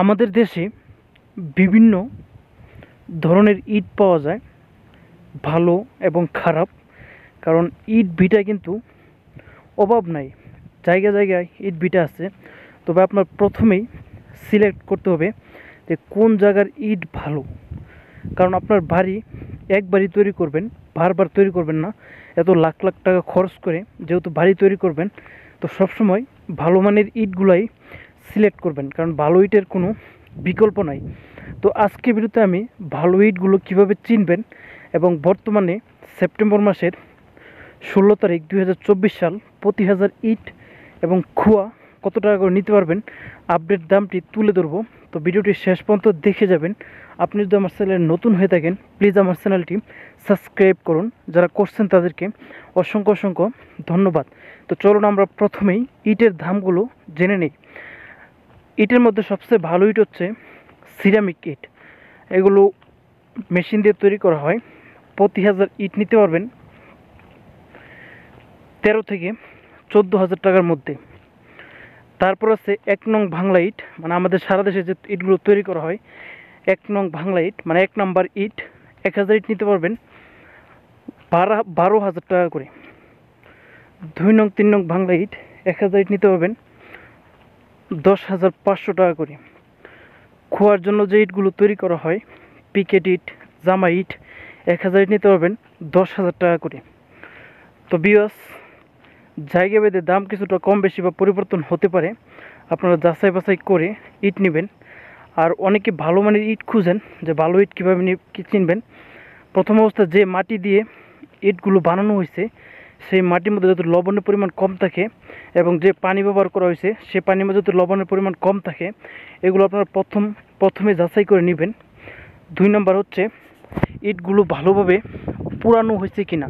আমাদের দেশে বিভিন্ন ধরনের ইট পাওয়া যায় ভালো এবং খারাপ কারণ ইট ভিটা কিন্তু অভাব নাই জায়গা জায়গায় ইট ভিটা আছে তবে আপনার প্রথমেই সিলেক্ট করতে হবে যে কোন জায়গার ইট ভালো কারণ আপনার বাড়ি এক বাড়ি তৈরি করবেন বারবার তৈরি করবেন না এত লাখ লাখ টাকা খরচ করে যেহেতু বাড়ি তৈরি করবেন তো সবসময় ভালো মানের ইটগুলাই সিলেক্ট করবেন কারণ ভালো ইটের কোনো বিকল্প নাই তো আজকে বিরুদ্ধে আমি ভালো ইটগুলো কিভাবে চিনবেন এবং বর্তমানে সেপ্টেম্বর মাসের ষোলো তারিখ দুই সাল প্রতি হাজার ইট এবং খুয়া কত টাকা করে নিতে পারবেন আপডেট দামটি তুলে ধরবো তো ভিডিওটি শেষ পর্যন্ত দেখে যাবেন আপনি যদি আমার চ্যানেলে নতুন হয়ে থাকেন প্লিজ আমার চ্যানেলটি সাবস্ক্রাইব করুন যারা করছেন তাদেরকে অসংখ্য অসংখ্য ধন্যবাদ তো চলুন আমরা প্রথমেই ইটের দামগুলো জেনে নিই ইটের মধ্যে সবচেয়ে ভালো ইট হচ্ছে সিরামিক ইট এগুলো মেশিন দিয়ে তৈরি করা হয় প্রতি হাজার ইট নিতে পারবেন তেরো থেকে চোদ্দো হাজার টাকার মধ্যে তারপর আছে এক নং ভাংলা ইট মানে আমাদের সারা দেশে যে ইটগুলো তৈরি করা হয় এক নং ভাংলা ইট মানে এক নম্বর ইট এক হাজার ইট নিতে পারবেন বারো বারো হাজার টাকা করে দুই নং তিন নং ভাংলা ইট এক হাজার ইট নিতে পারবেন দশ হাজার পাঁচশো টাকা করে খোয়ার জন্য যে ইটগুলো তৈরি করা হয় পিকেট ইট জামা ইট এক হাজার ইট নিতে পারবেন দশ হাজার টাকা করে তো বিয়স জায়গা বেঁধে দাম কিছুটা কম বেশি বা পরিবর্তন হতে পারে আপনারা যাচাই বাছাই করে ইট নেবেন আর অনেকে ভালো মানের ইট খুঁজেন যে ভালো ইট কীভাবে চিনবেন প্রথম অবস্থা যে মাটি দিয়ে ইটগুলো বানানো হয়েছে সেই মাটির মধ্যে যদি লবণের পরিমাণ কম থাকে এবং যে পানি ব্যবহার করা হয়েছে সে পানির মধ্যে যদি লবণের পরিমাণ কম থাকে এগুলো আপনারা প্রথম প্রথমে যাচাই করে নেবেন দুই নম্বর হচ্ছে ইটগুলো ভালোভাবে পুরানো হয়েছে কিনা